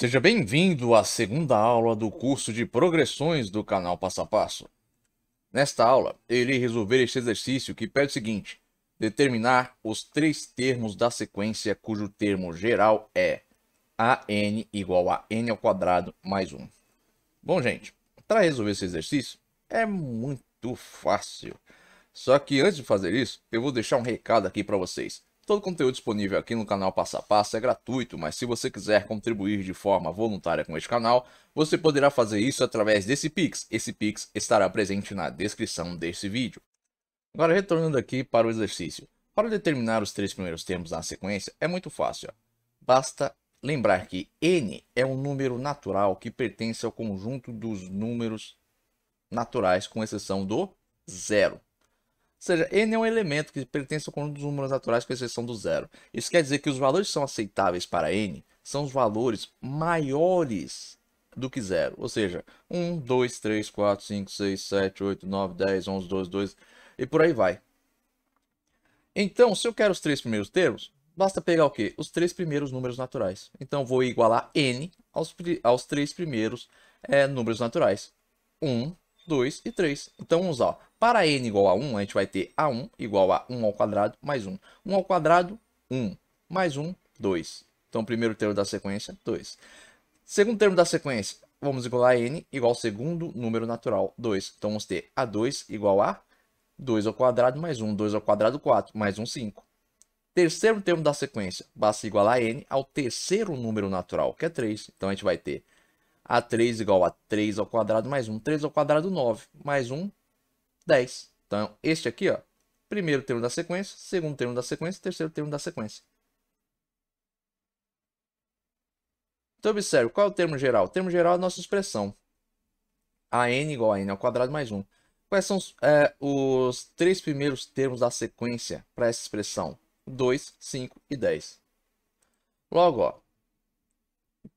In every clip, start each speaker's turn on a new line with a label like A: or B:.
A: Seja bem-vindo à segunda aula do curso de progressões do canal Passo a Passo. Nesta aula, irei resolver este exercício que pede o seguinte: determinar os três termos da sequência cujo termo geral é an igual a n ao quadrado mais 1. Bom, gente, para resolver esse exercício é muito fácil. Só que antes de fazer isso, eu vou deixar um recado aqui para vocês. Todo o conteúdo disponível aqui no canal Passo a Passo é gratuito, mas se você quiser contribuir de forma voluntária com este canal, você poderá fazer isso através desse Pix. Esse Pix estará presente na descrição deste vídeo. Agora, retornando aqui para o exercício. Para determinar os três primeiros termos na sequência, é muito fácil. Basta lembrar que n é um número natural que pertence ao conjunto dos números naturais, com exceção do zero. Ou seja, n é um elemento que pertence ao conjunto dos números naturais com exceção do zero. Isso quer dizer que os valores que são aceitáveis para n são os valores maiores do que zero. Ou seja, 1, 2, 3, 4, 5, 6, 7, 8, 9, 10, 11, 12, 2 e por aí vai. Então, se eu quero os três primeiros termos, basta pegar o quê? Os três primeiros números naturais. Então, vou igualar n aos, aos três primeiros é, números naturais. 1, 2 e 3. Então, vamos lá. Para n igual a 1, a gente vai ter a1 igual a 1 ao quadrado mais 1. 1 ao quadrado, 1. Mais 1, 2. Então, primeiro termo da sequência, 2. Segundo termo da sequência, vamos igualar a n igual ao segundo número natural, 2. Então, vamos ter a2 igual a 2 ao quadrado mais 1. 2 ao quadrado, 4. Mais 1, 5. Terceiro termo da sequência, basta igualar a n ao terceiro número natural, que é 3. Então, a gente vai ter a3 igual a 3 ao quadrado mais 1. 3 ao quadrado, 9. Mais 1, 10. Então, este aqui, ó, primeiro termo da sequência, segundo termo da sequência, terceiro termo da sequência. Então, observe, qual é o termo geral? O termo geral é a nossa expressão. a n igual a n ao quadrado mais 1. Quais são é, os três primeiros termos da sequência para essa expressão? 2, 5 e 10. Logo, ó,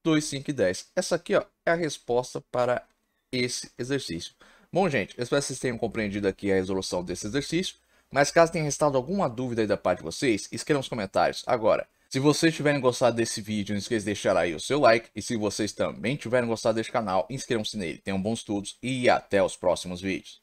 A: 2, 5 e 10. Essa aqui ó, é a resposta para esse exercício. Bom, gente, eu espero que vocês tenham compreendido aqui a resolução desse exercício, mas caso tenha restado alguma dúvida aí da parte de vocês, escrevam nos comentários. Agora, se vocês tiverem gostado desse vídeo, não esqueça de deixar aí o seu like, e se vocês também tiverem gostado deste canal, inscrevam-se nele. Tenham bons estudos e até os próximos vídeos.